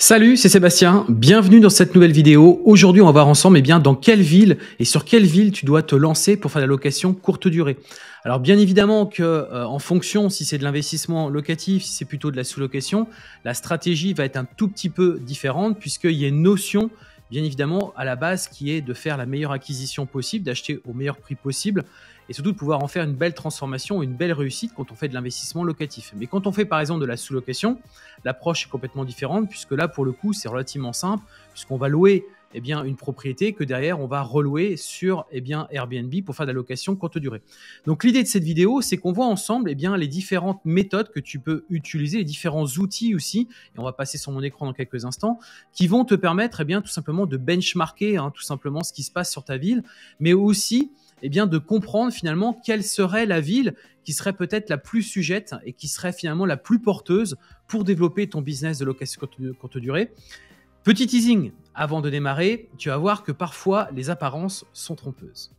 Salut, c'est Sébastien. Bienvenue dans cette nouvelle vidéo. Aujourd'hui, on va voir ensemble, eh bien, dans quelle ville et sur quelle ville tu dois te lancer pour faire la location courte durée. Alors, bien évidemment que, euh, en fonction, si c'est de l'investissement locatif, si c'est plutôt de la sous-location, la stratégie va être un tout petit peu différente puisqu'il y a une notion, bien évidemment, à la base qui est de faire la meilleure acquisition possible, d'acheter au meilleur prix possible et surtout de pouvoir en faire une belle transformation, une belle réussite quand on fait de l'investissement locatif. Mais quand on fait par exemple de la sous-location, l'approche est complètement différente puisque là pour le coup c'est relativement simple puisqu'on va louer eh bien, une propriété que derrière on va relouer sur eh bien, Airbnb pour faire de la location courte durée. Donc l'idée de cette vidéo, c'est qu'on voit ensemble eh bien, les différentes méthodes que tu peux utiliser, les différents outils aussi, et on va passer sur mon écran dans quelques instants, qui vont te permettre eh bien, tout simplement de benchmarker hein, tout simplement ce qui se passe sur ta ville, mais aussi eh bien, de comprendre finalement quelle serait la ville qui serait peut-être la plus sujette et qui serait finalement la plus porteuse pour développer ton business de location courte durée. Petit teasing, avant de démarrer, tu vas voir que parfois les apparences sont trompeuses.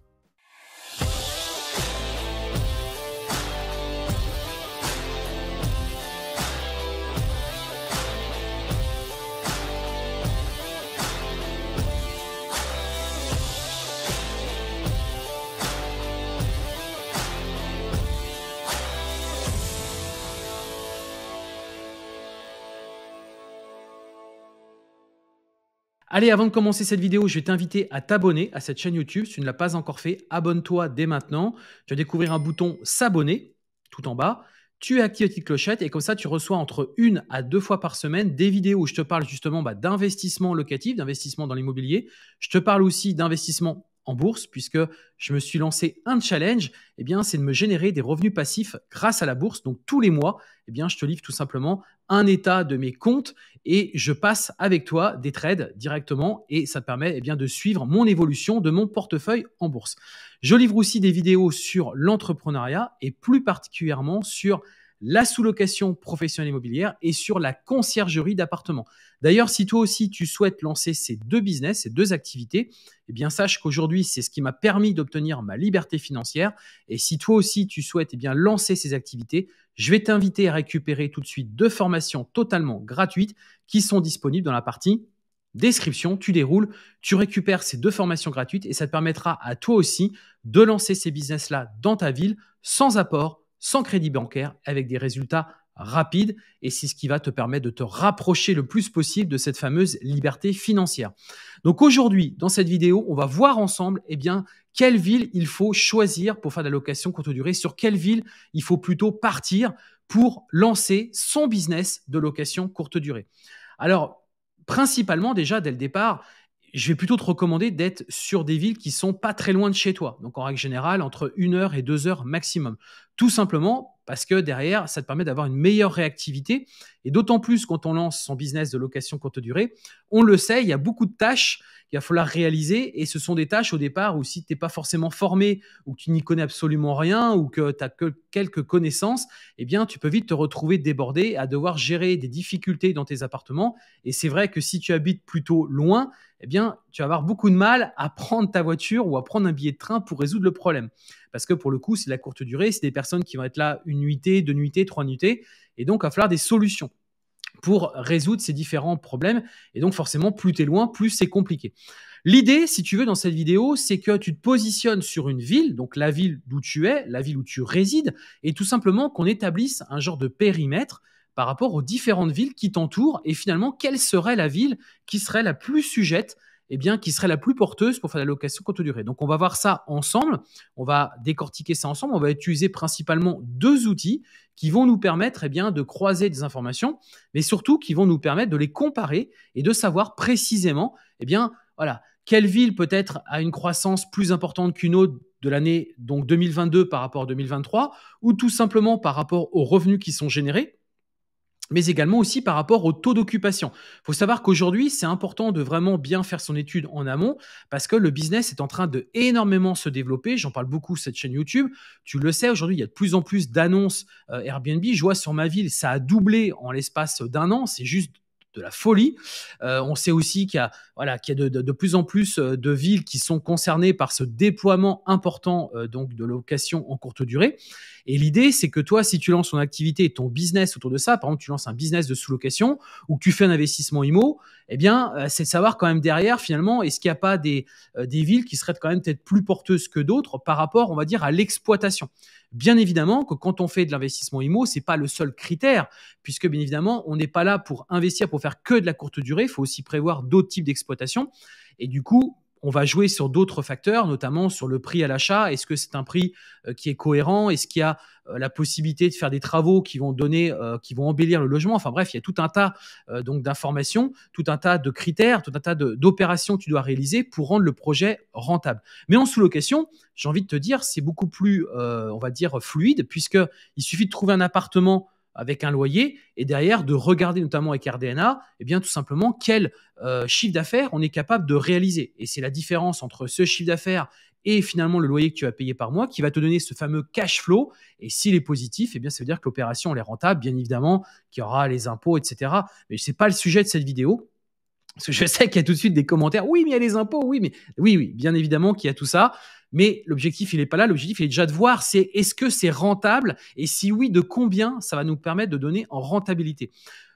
Allez, avant de commencer cette vidéo, je vais t'inviter à t'abonner à cette chaîne YouTube. Si tu ne l'as pas encore fait, abonne-toi dès maintenant. Tu vas découvrir un bouton S'abonner tout en bas. Tu actives la petite clochette et comme ça, tu reçois entre une à deux fois par semaine des vidéos où je te parle justement bah, d'investissement locatif, d'investissement dans l'immobilier. Je te parle aussi d'investissement en bourse puisque je me suis lancé un challenge, eh bien, c'est de me générer des revenus passifs grâce à la bourse. Donc tous les mois, eh bien, je te livre tout simplement un état de mes comptes et je passe avec toi des trades directement et ça te permet eh bien, de suivre mon évolution de mon portefeuille en bourse. Je livre aussi des vidéos sur l'entrepreneuriat et plus particulièrement sur la sous-location professionnelle immobilière et sur la conciergerie d'appartements. D'ailleurs, si toi aussi tu souhaites lancer ces deux business, ces deux activités, eh bien sache qu'aujourd'hui, c'est ce qui m'a permis d'obtenir ma liberté financière et si toi aussi tu souhaites eh bien lancer ces activités, je vais t'inviter à récupérer tout de suite deux formations totalement gratuites qui sont disponibles dans la partie description. Tu déroules, tu récupères ces deux formations gratuites et ça te permettra à toi aussi de lancer ces business-là dans ta ville sans apport, sans crédit bancaire, avec des résultats rapide et c'est ce qui va te permettre de te rapprocher le plus possible de cette fameuse liberté financière. Donc aujourd'hui, dans cette vidéo, on va voir ensemble eh bien, quelle ville il faut choisir pour faire de la location courte durée, sur quelle ville il faut plutôt partir pour lancer son business de location courte durée. Alors, principalement déjà dès le départ, je vais plutôt te recommander d'être sur des villes qui sont pas très loin de chez toi. Donc en règle générale, entre une heure et deux heures maximum. Tout simplement parce que derrière, ça te permet d'avoir une meilleure réactivité. Et d'autant plus quand on lance son business de location courte durée, on le sait, il y a beaucoup de tâches qu'il va falloir réaliser. Et ce sont des tâches au départ où si tu n'es pas forcément formé ou que tu n'y connais absolument rien ou que tu as que quelques connaissances, eh bien, tu peux vite te retrouver débordé à devoir gérer des difficultés dans tes appartements. Et c'est vrai que si tu habites plutôt loin, eh bien, tu vas avoir beaucoup de mal à prendre ta voiture ou à prendre un billet de train pour résoudre le problème. Parce que pour le coup, c'est la courte durée, c'est des personnes qui vont être là une nuitée, deux nuitées, trois nuitées. Et donc, il va falloir des solutions pour résoudre ces différents problèmes. Et donc, forcément, plus tu es loin, plus c'est compliqué. L'idée, si tu veux, dans cette vidéo, c'est que tu te positionnes sur une ville, donc la ville d'où tu es, la ville où tu résides, et tout simplement qu'on établisse un genre de périmètre par rapport aux différentes villes qui t'entourent et finalement quelle serait la ville qui serait la plus sujette eh bien, qui serait la plus porteuse pour faire la location courte durée. Donc, on va voir ça ensemble. On va décortiquer ça ensemble. On va utiliser principalement deux outils qui vont nous permettre eh bien, de croiser des informations, mais surtout qui vont nous permettre de les comparer et de savoir précisément, eh bien, voilà, quelle ville peut-être a une croissance plus importante qu'une autre de l'année donc 2022 par rapport à 2023, ou tout simplement par rapport aux revenus qui sont générés mais également aussi par rapport au taux d'occupation. Il faut savoir qu'aujourd'hui, c'est important de vraiment bien faire son étude en amont parce que le business est en train de énormément se développer. J'en parle beaucoup cette chaîne YouTube. Tu le sais, aujourd'hui, il y a de plus en plus d'annonces euh, Airbnb. Je vois sur ma ville, ça a doublé en l'espace d'un an. C'est juste de la folie. Euh, on sait aussi qu'il y a, de, plus en plus euh, de villes qui sont concernées par ce déploiement important euh, donc de location en courte durée. Et l'idée, c'est que toi, si tu lances ton activité et ton business autour de ça, par exemple, tu lances un business de sous-location ou que tu fais un investissement immo eh bien, euh, c'est de savoir quand même derrière, finalement, est-ce qu'il n'y a pas euh, des, villes qui seraient quand même peut-être plus porteuses que d'autres par rapport, on va dire, à l'exploitation. Bien évidemment que quand on fait de l'investissement IMO, n'est pas le seul critère, puisque bien évidemment, on n'est pas là pour investir pour faire que de la courte durée, il faut aussi prévoir d'autres types d'exploitation. Et du coup, on va jouer sur d'autres facteurs, notamment sur le prix à l'achat. Est-ce que c'est un prix euh, qui est cohérent Est-ce qu'il y a euh, la possibilité de faire des travaux qui vont donner, euh, qui vont embellir le logement Enfin bref, il y a tout un tas donc d'informations, tout un tas de critères, tout un tas d'opérations que tu dois réaliser pour rendre le projet rentable. Mais en sous-location, j'ai envie de te dire, c'est beaucoup plus, on va dire, fluide, puisque il suffit de trouver un appartement avec un loyer et derrière de regarder notamment avec RDNA, eh bien tout simplement quel euh, chiffre d'affaires on est capable de réaliser. Et c'est la différence entre ce chiffre d'affaires et finalement le loyer que tu vas payer par mois qui va te donner ce fameux cash flow. Et s'il est positif, eh bien ça veut dire que l'opération est rentable, bien évidemment, qu'il y aura les impôts, etc. Mais ce n'est pas le sujet de cette vidéo. Parce que je sais qu'il y a tout de suite des commentaires. Oui, mais il y a les impôts. Oui, mais oui, oui, bien évidemment qu'il y a tout ça. Mais l'objectif, il n'est pas là. L'objectif, il est déjà de voir c'est est-ce que c'est rentable et si oui, de combien ça va nous permettre de donner en rentabilité.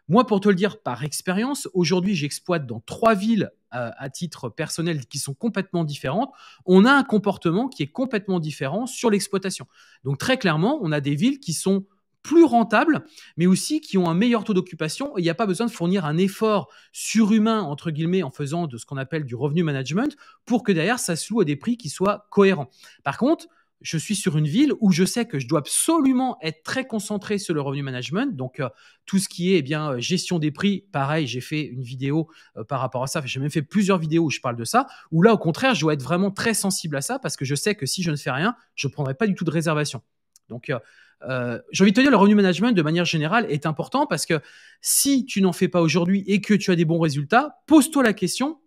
Moi, pour te le dire par expérience, aujourd'hui, j'exploite dans trois villes euh, à titre personnel qui sont complètement différentes. On a un comportement qui est complètement différent sur l'exploitation. Donc, très clairement, on a des villes qui sont plus rentables, mais aussi qui ont un meilleur taux d'occupation. Il n'y a pas besoin de fournir un effort surhumain, entre guillemets, en faisant de ce qu'on appelle du revenu management, pour que derrière, ça se loue à des prix qui soient cohérents. Par contre, je suis sur une ville où je sais que je dois absolument être très concentré sur le revenu management. Donc, euh, tout ce qui est eh bien euh, gestion des prix, pareil, j'ai fait une vidéo euh, par rapport à ça. J'ai même fait plusieurs vidéos où je parle de ça. Où là, au contraire, je dois être vraiment très sensible à ça parce que je sais que si je ne fais rien, je ne prendrai pas du tout de réservation. Donc, euh, j'ai envie de te dire, le revenu management de manière générale est important parce que si tu n'en fais pas aujourd'hui et que tu as des bons résultats, pose-toi la question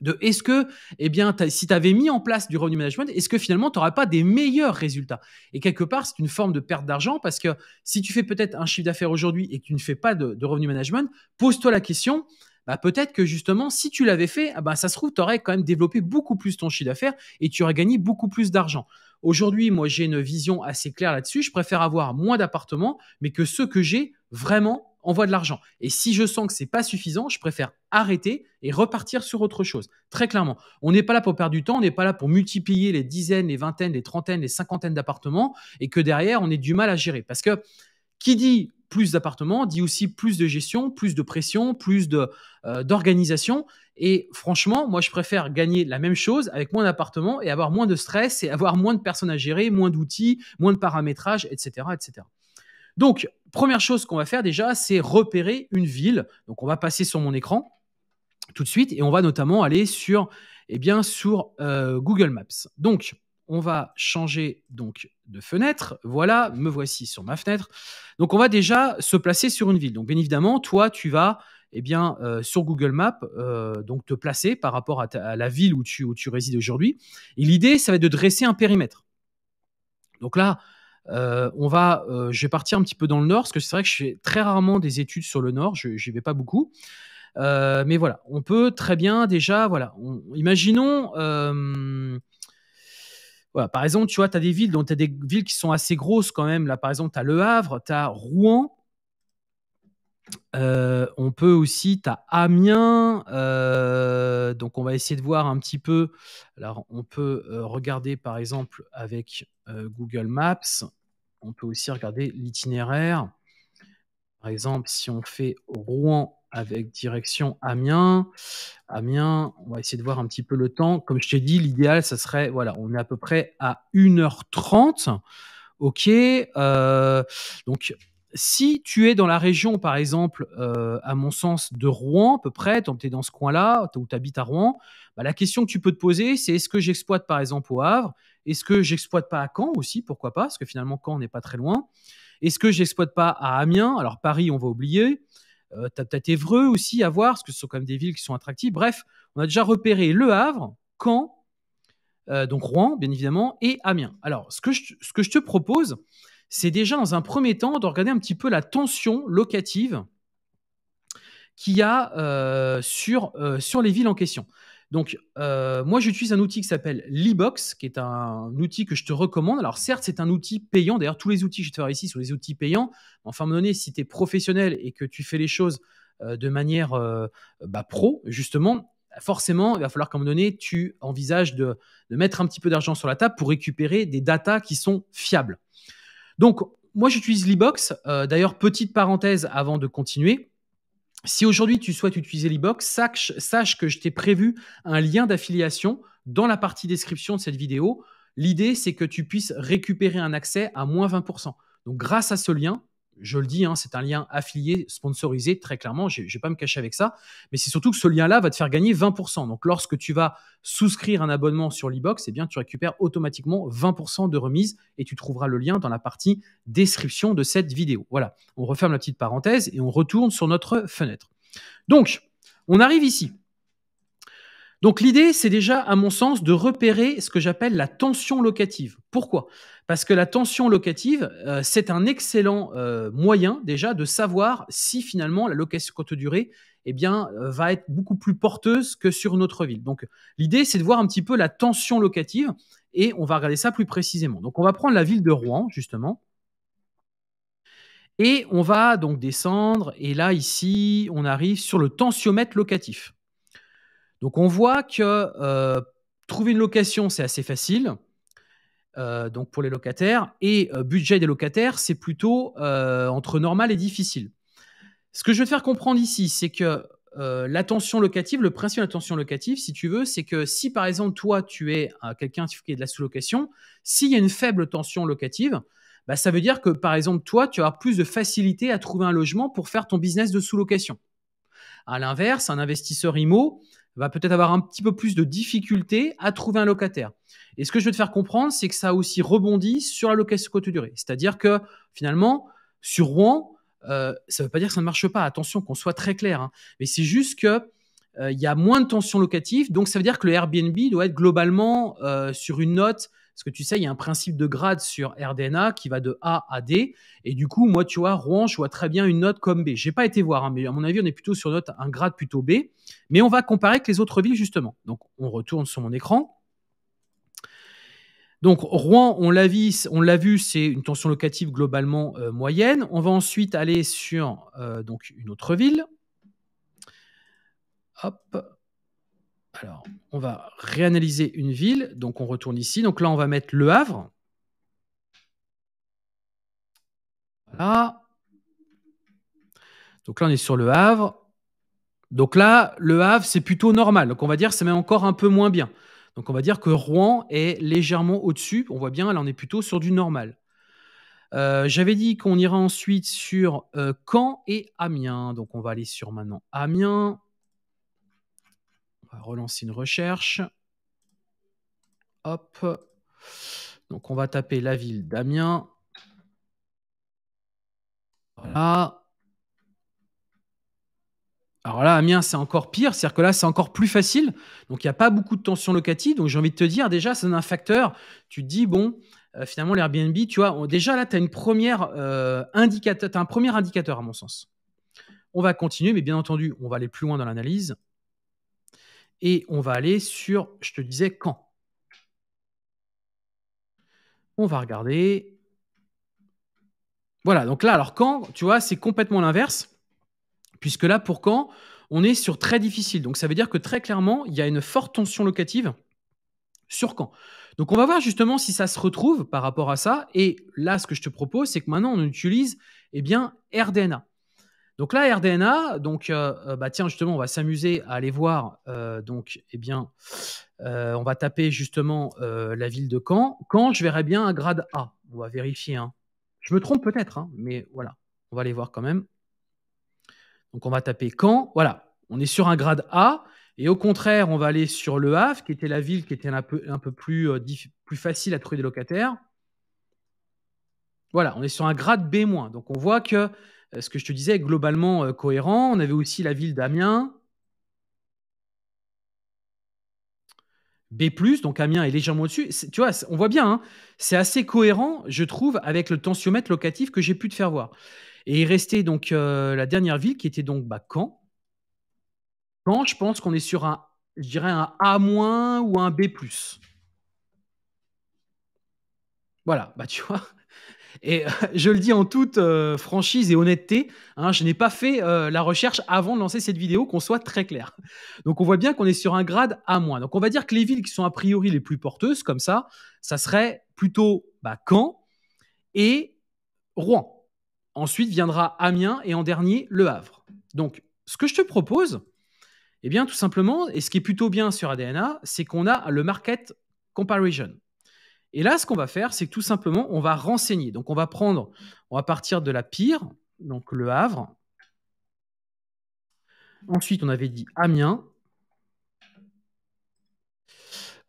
de est-ce que, eh bien, si tu avais mis en place du revenu management, est-ce que finalement tu n'auras pas des meilleurs résultats Et quelque part, c'est une forme de perte d'argent parce que si tu fais peut-être un chiffre d'affaires aujourd'hui et que tu ne fais pas de revenu management, pose-toi la question bah, peut-être que justement, si tu l'avais fait, ah, bah ça se trouve, tu aurais quand même développé beaucoup plus ton chiffre d'affaires et tu aurais gagné beaucoup plus d'argent. Aujourd'hui, moi, j'ai une vision assez claire là-dessus. Je préfère avoir moins d'appartements, mais que ceux que j'ai vraiment envoient de l'argent. Et si je sens que c'est pas suffisant, je préfère arrêter et repartir sur autre chose. Très clairement, on n'est pas là pour perdre du temps, on n'est pas là pour multiplier les dizaines, les vingtaines, les trentaines, les cinquantaines d'appartements et que derrière, on ait du mal à gérer. Parce que qui dit plus d'appartements dit aussi plus de gestion, plus de pression, plus euh, d'organisation. Et franchement, moi, je préfère gagner la même chose avec moins d'appartements et avoir moins de stress et avoir moins de personnes à gérer, moins d'outils, moins de paramétrage, etc., etc. Donc, première chose qu'on va faire déjà, c'est repérer une ville. Donc, on va passer sur mon écran tout de suite et on va notamment aller sur, eh bien, sur euh, Google Maps. Donc, on va changer donc de fenêtre. Voilà, me voici sur ma fenêtre. Donc on va déjà se placer sur une ville. Donc bien évidemment, toi, tu vas eh bien, euh, sur Google Maps, euh, donc te placer par rapport à, la ville où tu, tu résides aujourd'hui. Et l'idée, ça va être de dresser un périmètre. Donc là, euh, on va, je vais partir un petit peu dans le nord, parce que c'est vrai que je fais très rarement des études sur le nord, je n'y vais pas beaucoup. mais voilà, on peut très bien déjà, voilà, imaginons par exemple, tu vois, tu as des villes, dont tu des villes qui sont assez grosses quand même. Là, par exemple, tu as Le Havre, tu as Rouen. Euh, on peut aussi, tu as Amiens. Euh, donc, on va essayer de voir un petit peu. Alors, on peut euh, regarder par exemple avec Google Maps. On peut aussi regarder l'itinéraire. Par exemple, si on fait Rouen avec direction Amiens. Amiens, on va essayer de voir un petit peu le temps. Comme je t'ai dit, l'idéal, ça serait, voilà, on est à peu près à 1h30. OK. Euh, donc, si tu es dans la région, par exemple, euh, à mon sens, de Rouen, à peu près, tu es dans ce coin-là, où tu habites à Rouen, bah, la question que tu peux te poser, c'est est-ce que j'exploite, par exemple, au Havre Est-ce que j'exploite pas à Caen aussi Pourquoi pas Parce que finalement, Caen n'est pas très loin. Est-ce que j'exploite pas à Amiens Alors, Paris, on va oublier. Euh, tu as peut-être Évreux aussi à voir, parce que ce sont quand même des villes qui sont attractives. Bref, on a déjà repéré Le Havre, Caen, euh, donc Rouen, bien évidemment, et Amiens. Alors, ce que je, te propose, c'est déjà dans un premier temps de regarder un petit peu la tension locative qu'il y a euh, sur les villes en question. Donc, euh, moi, j'utilise un outil qui s'appelle Libox, qui est un outil que je te recommande. Alors, certes, c'est un outil payant. D'ailleurs, tous les outils que je vais te faire ici sont des outils payants. Enfin, à un moment donné, si tu es professionnel et que tu fais les choses euh, de manière euh, bah, pro, justement, forcément, il va falloir qu'à un moment donné, tu envisages de, de mettre un petit peu d'argent sur la table pour récupérer des datas qui sont fiables. Donc, moi, j'utilise Libox. D'ailleurs, petite parenthèse avant de continuer. Si aujourd'hui tu souhaites utiliser l'e-box, sache, que je t'ai prévu un lien d'affiliation dans la partie description de cette vidéo. L'idée, c'est que tu puisses récupérer un accès à moins 20%. Donc grâce à ce lien, je le dis, hein, c'est un lien affilié, sponsorisé, très clairement, je ne vais pas me cacher avec ça, mais c'est surtout que ce lien-là va te faire gagner 20%. Donc lorsque tu vas souscrire un abonnement sur l'e-box, eh bien tu récupères automatiquement 20% de remise et tu trouveras le lien dans la partie description de cette vidéo. Voilà, on referme la petite parenthèse et on retourne sur notre fenêtre. Donc, on arrive ici. Donc l'idée, c'est déjà, à mon sens, de repérer ce que j'appelle la tension locative. Pourquoi Parce que la tension locative, euh, c'est un excellent euh, moyen déjà de savoir si finalement la location courte durée eh bien, euh, va être beaucoup plus porteuse que sur notre ville. Donc l'idée, c'est de voir un petit peu la tension locative et on va regarder ça plus précisément. Donc on va prendre la ville de Rouen, justement. Et on va donc descendre, et là, ici, on arrive sur le tensiomètre locatif. Donc on voit que euh, trouver une location, c'est assez facile. Euh, donc pour les locataires et euh, budget des locataires, c'est plutôt entre normal et difficile. Ce que je veux te faire comprendre ici, c'est que tension locative, le principe de l'attention locative, si tu veux, c'est que si par exemple toi tu es quelqu'un qui est de la sous-location, s'il y a une faible tension locative, bah, ça veut dire que par exemple toi tu as plus de facilité à trouver un logement pour faire ton business de sous-location. À l'inverse, un investisseur IMO, va peut-être avoir un petit peu plus de difficulté à trouver un locataire. Et ce que je veux te faire comprendre, c'est que ça aussi rebondi sur la location courte durée. C'est-à-dire que finalement, sur Rouen, euh, ça ne veut pas dire que ça ne marche pas. Attention, qu'on soit très clair. Hein. Mais c'est juste qu'il euh, il y a moins de tensions locatives. donc ça veut dire que le Airbnb doit être globalement euh, sur une note parce que tu sais, il y a un principe de grade sur RDNA qui va de A à D. Et du coup, moi, tu vois, Rouen, je vois très bien une note comme B. J'ai pas été voir, hein, mais à mon avis, on est plutôt sur note, un grade plutôt B. Mais on va comparer avec les autres villes, justement. Donc, on retourne sur mon écran. Donc Rouen, on l'a vu, c'est une tension locative globalement euh, moyenne. On va ensuite aller sur euh, donc une autre ville. Hop. Alors, on va réanalyser une ville. Donc, on retourne ici. Donc là, on va mettre Le Havre. Voilà. Donc là, on est sur Le Havre. Donc là, Le Havre, c'est plutôt normal. Donc on va dire, ça met encore un peu moins bien. Donc on va dire que Rouen est légèrement au-dessus. On voit bien, là, on est plutôt sur du normal. Euh, j'avais dit qu'on ira ensuite sur euh, Caen et Amiens. Donc on va aller sur maintenant Amiens relancer une recherche. Hop. Donc on va taper la ville d'Amiens. Voilà. Alors là, Amiens, c'est encore pire, c'est-à-dire que là, c'est encore plus facile. Donc, il n'y a pas beaucoup de tension locative. Donc, j'ai envie de te dire, déjà, c'est un facteur. Tu te dis, bon, euh, finalement, l'Airbnb, tu vois, déjà là, tu première, euh, as un premier indicateur, à mon sens. On va continuer, mais bien entendu, on va aller plus loin dans l'analyse. Et on va aller sur, je te disais, quand. On va regarder. Voilà, donc là, alors quand, tu vois, c'est complètement l'inverse, puisque là, pour quand, on est sur très difficile. Donc ça veut dire que très clairement, il y a une forte tension locative sur quand. Donc on va voir justement si ça se retrouve par rapport à ça. Et là, ce que je te propose, c'est que maintenant, on utilise eh bien, RDNA. Donc là, RDNA, donc euh, euh, bah tiens justement, on va s'amuser à aller voir. Euh, donc eh bien, on va taper justement la ville de Caen. Caen, je verrais bien un grade A. On va vérifier. Hein. Je me trompe peut-être, hein, mais voilà, on va aller voir quand même. Donc on va taper Caen. Voilà, on est sur un grade A. Et au contraire, on va aller sur Le Havre, qui était la ville qui était un peu, un peu plus, plus facile à trouver des locataires. Voilà, on est sur un grade B-. Donc on voit que euh, ce que je te disais, globalement euh, cohérent. On avait aussi la ville d'Amiens. B+, donc Amiens est légèrement au-dessus. Tu vois, on voit bien, hein. c'est assez cohérent, je trouve, avec le tensiomètre locatif que j'ai pu te faire voir. Et il restait donc euh, la dernière ville qui était donc bah, Caen. Caen, je pense qu'on est sur un, dirais un A- ou un B+. Voilà, bah tu vois, et euh, je le dis en toute euh, franchise et honnêteté, hein, je n'ai pas fait euh, la recherche avant de lancer cette vidéo, qu'on soit très clair. Donc on voit bien qu'on est sur un grade à moins. Donc on va dire que les villes qui sont a priori les plus porteuses, comme ça, ça serait plutôt bah, Caen et Rouen. Ensuite viendra Amiens et en dernier Le Havre. Donc ce que je te propose, eh bien tout simplement, et ce qui est plutôt bien sur ADNA, c'est qu'on a le market comparison. Et là, ce qu'on va faire, c'est que tout simplement, on va renseigner. Donc, on va prendre, on va partir de la pire, donc le Havre. Ensuite, on avait dit Amiens.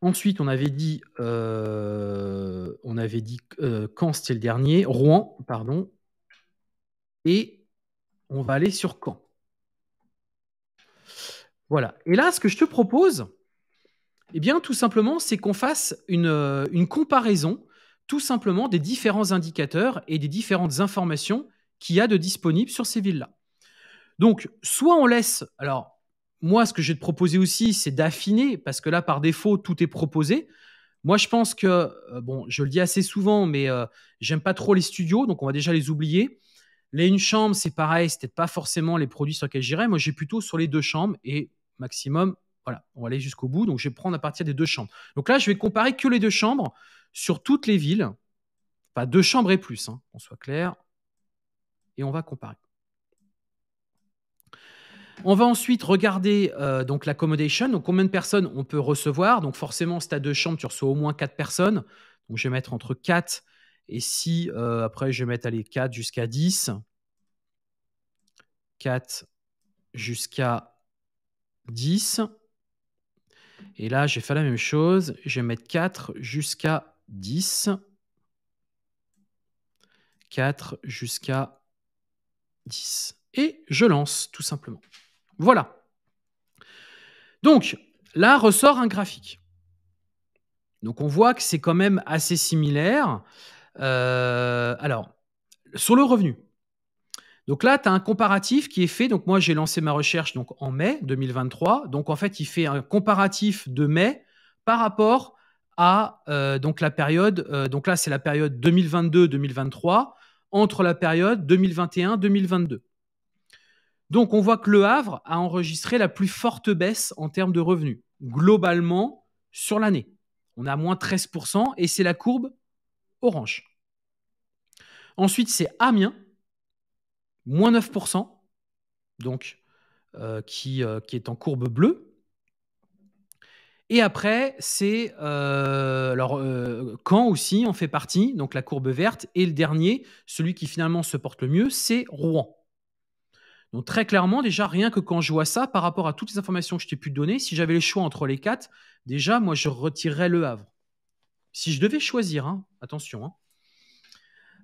Ensuite, on avait dit, euh, on avait dit quand euh, Caen, c'était le dernier, Rouen, pardon. Et on va aller sur Caen. Voilà. Et là, ce que je te propose, eh bien, tout simplement, c'est qu'on fasse euh, une, comparaison, tout simplement, des différents indicateurs et des différentes informations qu'il y a de disponibles sur ces villes-là. Donc, soit on laisse, alors moi, ce que je vais te proposer aussi, c'est d'affiner, parce que là, par défaut, tout est proposé. Moi, je pense que, euh, bon, je le dis assez souvent, mais euh, j'aime pas trop les studios, donc on va déjà les oublier. Les une chambre, c'est pareil, peut-être pas forcément les produits sur lesquels j'irai. Moi, j'ai plutôt sur les deux chambres et maximum voilà, on va aller jusqu'au bout. Donc, je vais prendre à partir des deux chambres. Donc là, je vais comparer que les deux chambres sur toutes les villes. Enfin, deux chambres et plus, hein, on soit clair. Et on va comparer. On va ensuite regarder euh, donc l'accommodation, donc combien de personnes on peut recevoir. Donc forcément, si tu as deux chambres, tu reçois au moins quatre personnes. Donc je vais mettre entre quatre. et si, euh, après, je vais mettre les 4 jusqu'à 10. 4 jusqu'à 10. Et là, j'ai fait la même chose. Je vais mettre 4 jusqu'à 10. 4 jusqu'à 10. Et je lance, tout simplement. Voilà. Donc, là ressort un graphique. Donc, on voit que c'est quand même assez similaire. Euh, alors, sur le revenu, donc là, tu as un comparatif qui est fait. Donc moi, j'ai lancé ma recherche donc en mai 2023. Donc en fait, il fait un comparatif de mai par rapport à euh, donc la période. Euh, donc là, c'est la période 2022-2023 entre la période 2021-2022. Donc on voit que Le Havre a enregistré la plus forte baisse en termes de revenus globalement sur l'année. On a moins 13% et c'est la courbe orange. Ensuite, c'est Amiens moins 9%, donc euh, qui, euh, qui, est en courbe bleue. Et après, c'est euh, alors Caen aussi on fait partie, donc la courbe verte. Et le dernier, celui qui finalement se porte le mieux, c'est Rouen. Donc très clairement, déjà rien que quand je vois ça, par rapport à toutes les informations que je t'ai pu donner, si j'avais le choix entre les quatre, déjà moi je retirerais le Havre. Si je devais choisir, hein, attention. Hein.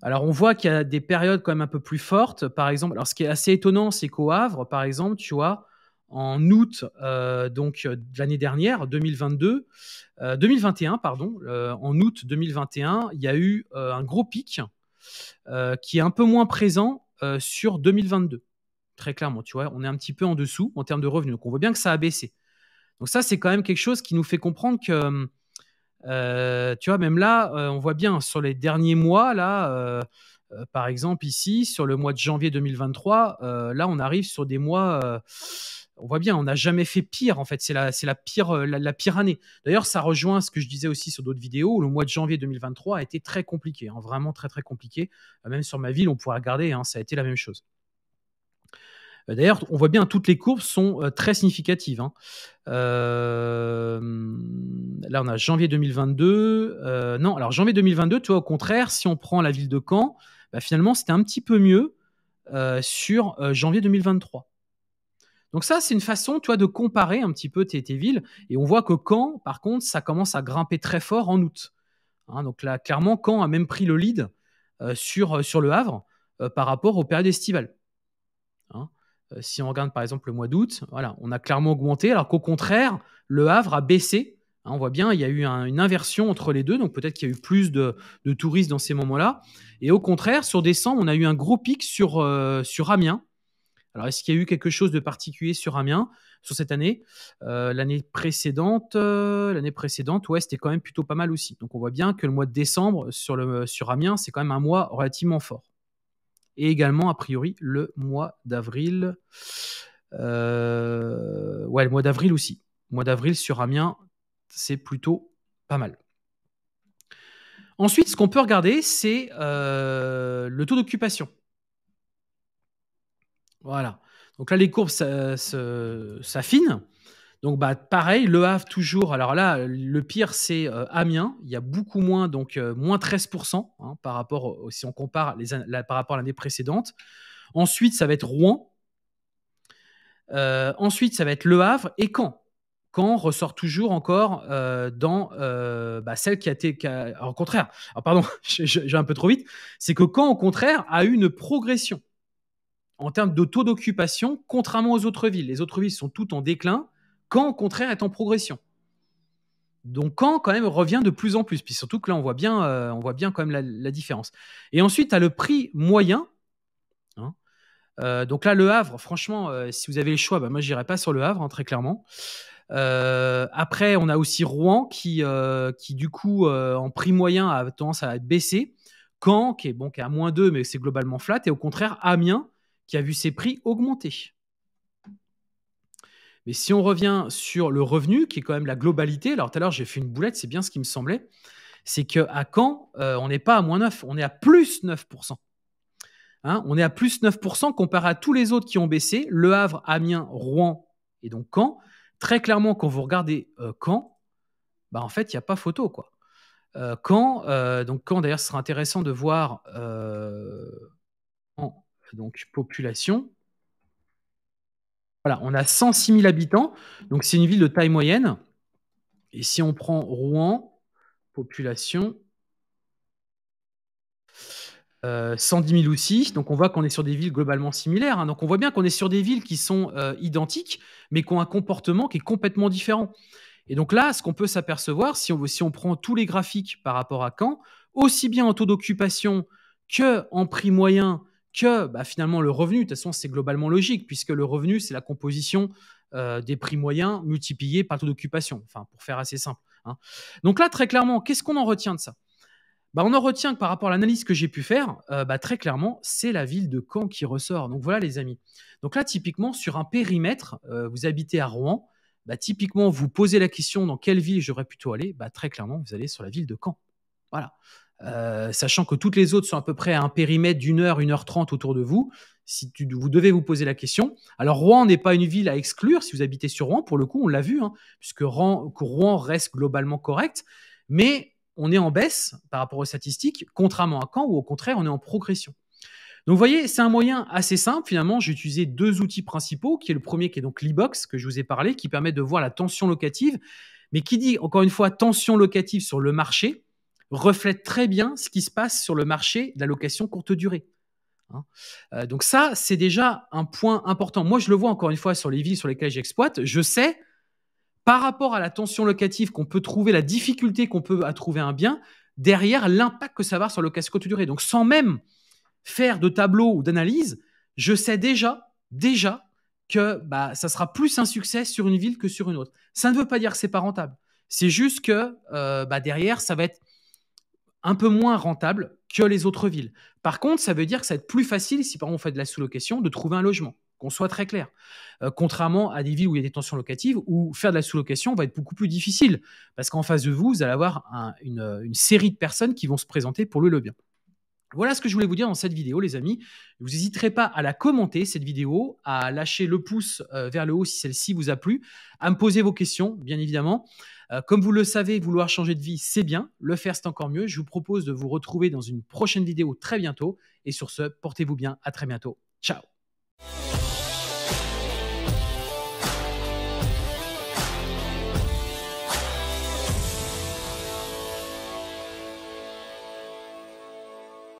Alors on voit qu'il y a des périodes quand même un peu plus fortes. Par exemple, alors ce qui est assez étonnant, c'est qu'au Havre, par exemple, tu vois, en août euh, donc euh, de l'année dernière, 2022, 2021 euh, pardon, en août 2021, il y a eu un gros pic qui est un peu moins présent sur 2022. Très clairement, tu vois, on est un petit peu en dessous en termes de revenus. Donc on voit bien que ça a baissé. Donc ça, c'est quand même quelque chose qui nous fait comprendre que hum, euh, tu vois, même là, euh, on voit bien sur les derniers mois, là, euh, par exemple, ici, sur le mois de janvier 2023, là, on arrive sur des mois, on voit bien, on n'a jamais fait pire, en fait. C'est la, la, pire, la, pire année. D'ailleurs, ça rejoint ce que je disais aussi sur d'autres vidéos, le mois de janvier 2023 a été très compliqué, hein, vraiment très, très compliqué. Même sur ma ville, on pourrait regarder, hein, ça a été la même chose. Euh, d'ailleurs, on voit bien, toutes les courbes sont euh, très significatives. Hein. Euh, là, on a janvier 2022. non, alors janvier 2022, Toi, au contraire, si on prend la ville de Caen, bah, finalement, c'était un petit peu mieux sur janvier 2023. Donc ça, c'est une façon, toi, de comparer un petit peu tes, villes. Et on voit que Caen, par contre, ça commence à grimper très fort en août. Hein. donc là, clairement, Caen a même pris le lead sur, sur le Havre par rapport aux périodes estivales. Hein. Euh, si on regarde par exemple le mois d'août, voilà, on a clairement augmenté, alors qu'au contraire, le Havre a baissé. Hein, on voit bien, il y a eu une inversion entre les deux, donc peut-être qu'il y a eu plus de, touristes dans ces moments-là. Et au contraire, sur décembre, on a eu un gros pic sur, euh, sur Amiens. Alors, est-ce qu'il y a eu quelque chose de particulier sur Amiens sur cette année euh, L'année précédente, l'année précédente, ouais, c'était quand même plutôt pas mal aussi. Donc, on voit bien que le mois de décembre sur, le, sur Amiens, c'est quand même un mois relativement fort et également, a priori, le mois d'avril. Euh, ouais, le mois d'avril aussi. Le mois d'avril sur Amiens, c'est plutôt pas mal. Ensuite, ce qu'on peut regarder, c'est euh, le taux d'occupation. Voilà. Donc là, les courbes s'affinent. Donc, bah, pareil, Le Havre toujours. Alors là, le pire, c'est euh, Amiens. Il y a beaucoup moins, donc euh, moins 13% hein, par rapport, si on compare les, par rapport à l'année précédente. Ensuite, ça va être Rouen. Euh, ensuite, ça va être Le Havre et Caen. Caen ressort toujours encore dans bah, celle qui a été. Alors, au contraire, alors, pardon, j'ai un peu trop vite. C'est que Caen, au contraire, a eu une progression en termes de taux d'occupation, contrairement aux autres villes. Les autres villes sont toutes en déclin quand au contraire est en progression. Donc quand quand même revient de plus en plus, puis surtout que là on voit bien, euh, on voit bien quand même la, différence. Et ensuite, as le prix moyen. Hein. Euh, donc là, le Havre, franchement, euh, si vous avez le choix, moi, bah, moi j'irai pas sur le Havre, hein, très clairement. après, on a aussi Rouen qui, qui du coup, en prix moyen, a tendance à baisser. Caen, qui est, bon, qui est à moins 2, mais c'est globalement flat. Et au contraire, Amiens, qui a vu ses prix augmenter. Mais si on revient sur le revenu, qui est quand même la globalité, alors tout à l'heure j'ai fait une boulette, c'est bien ce qui me semblait, c'est qu'à Caen, euh, on n'est pas à moins 9, on est à plus 9%. Hein, on est à plus 9% comparé à tous les autres qui ont baissé, Le Havre, Amiens, Rouen et donc Caen. Très clairement, quand vous regardez euh, Caen, bah, en fait, il n'y a pas photo. quoi. Euh, Caen, donc Caen, d'ailleurs, ce sera intéressant de voir en, donc population. Voilà, on a 106 000 habitants, donc c'est une ville de taille moyenne. Et si on prend Rouen, population, 110 euh, 000 aussi, donc on voit qu'on est sur des villes globalement similaires. Hein. Donc on voit bien qu'on est sur des villes qui sont euh, identiques, mais qui ont un comportement qui est complètement différent. Et donc là, ce qu'on peut s'apercevoir, si on, si on prend tous les graphiques par rapport à Caen, aussi bien en taux d'occupation que en prix moyen que bah, finalement le revenu. De toute façon, c'est globalement logique, puisque le revenu, c'est la composition euh, des prix moyens multipliés par le taux d'occupation, enfin, pour faire assez simple. Hein. Donc là, très clairement, qu'est-ce qu'on en retient de ça bah, On en retient que par rapport à l'analyse que j'ai pu faire, euh, bah, très clairement, c'est la ville de Caen qui ressort. Donc voilà, les amis. Donc là, typiquement, sur un périmètre, euh, vous habitez à Rouen, bah, typiquement, vous posez la question dans quelle ville j'aurais plutôt aller, bah, très clairement, vous allez sur la ville de Caen. Voilà. Euh, sachant que toutes les autres sont à peu près à un périmètre d'une heure, une heure trente autour de vous, si vous devez vous poser la question. Alors Rouen n'est pas une ville à exclure si vous habitez sur Rouen, pour le coup, on l'a vu, hein, puisque Rouen, reste globalement correct, mais on est en baisse par rapport aux statistiques, contrairement à Caen, où au contraire, on est en progression. Donc vous voyez, c'est un moyen assez simple. Finalement, j'ai utilisé deux outils principaux, qui est le premier, qui est donc l'e-box, que je vous ai parlé, qui permet de voir la tension locative, mais qui dit, encore une fois, tension locative sur le marché, reflète très bien ce qui se passe sur le marché de la location courte durée. Hein. Euh, donc ça, c'est déjà un point important. Moi, je le vois encore une fois sur les villes sur lesquelles j'exploite. Je sais, par rapport à la tension locative qu'on peut trouver, la difficulté qu'on peut à trouver un bien, derrière l'impact que ça va avoir sur la location courte durée. Donc sans même faire de tableau ou d'analyse, je sais déjà, déjà que bah, ça sera plus un succès sur une ville que sur une autre. Ça ne veut pas dire que c'est pas rentable. C'est juste que euh, bah, derrière, ça va être un peu moins rentable que les autres villes. Par contre, ça veut dire que ça va être plus facile, si par exemple on fait de la sous-location, de trouver un logement, qu'on soit très clair. Euh, contrairement à des villes où il y a des tensions locatives, où faire de la sous-location va être beaucoup plus difficile, parce qu'en face de vous, vous allez avoir une, série de personnes qui vont se présenter pour le bien. Voilà ce que je voulais vous dire dans cette vidéo, les amis. Vous n'hésiterez pas à la commenter, cette vidéo, à lâcher le pouce euh, vers le haut si celle-ci vous a plu, à me poser vos questions, bien évidemment. Euh, comme vous le savez, vouloir changer de vie, c'est bien. Le faire, c'est encore mieux. Je vous propose de vous retrouver dans une prochaine vidéo très bientôt. Et sur ce, portez-vous bien. À très bientôt. Ciao